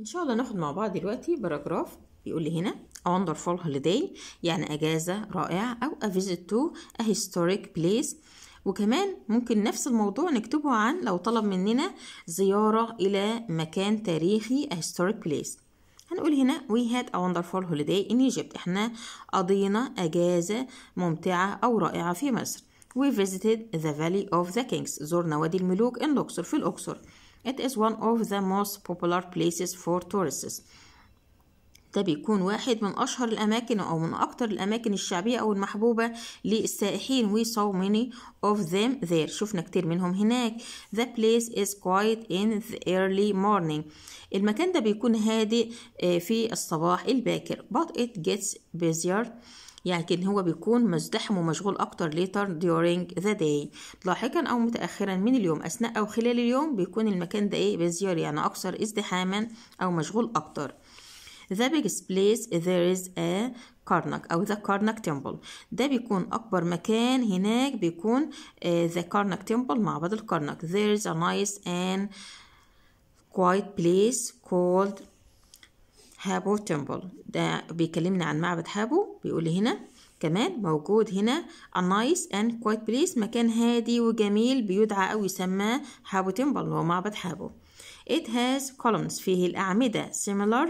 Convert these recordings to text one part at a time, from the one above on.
ان شاء الله ناخد مع بعض دلوقتي باراجراف بيقول لي هنا a wonderful holiday يعني اجازه رائعه او a visit to a historic place وكمان ممكن نفس الموضوع نكتبه عن لو طلب مننا زياره الى مكان تاريخي a historic place هنقول هنا we had a wonderful holiday in Egypt احنا قضينا اجازه ممتعه او رائعه في مصر we visited the valley of the kings زرنا وادي الملوك in Luxor في الاقصر It is one of the most popular places for tourists ده بيكون واحد من أشهر الأماكن أو من أكتر الأماكن الشعبية أو المحبوبة للسائحين we saw many of them there شفنا كتير منهم هناك the place is quiet in the early morning المكان ده بيكون هادئ آه، في الصباح الباكر but it gets busier يعني هو بيكون مزدحم ومشغول أكتر later during the day لاحقا أو متأخرا من اليوم أثناء أو خلال اليوم بيكون المكان ده إيه بزيار يعني أكثر ازدحاما أو مشغول أكتر the biggest place there is a كارنك أو the كارنك temple ده بيكون أكبر مكان هناك بيكون آه، the كارنك temple معبد الكارنك there is a nice and quiet place called هابو تمبل ده بيكلمنا عن معبد هابو بيقول لي هنا كمان موجود هنا a nice and quiet place مكان هادي وجميل بيدعى أو يسمى هابو تمبل هو معبد هابو it has columns فيه الأعمدة similar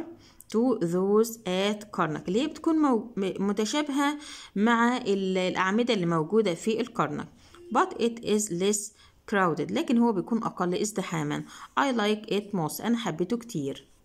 to those at Karnak اللي هي بتكون متشابهة مع الأعمدة اللي موجودة في الكارنك but it is less crowded لكن هو بيكون أقل ازدحاما I like it most أنا حبيته كتير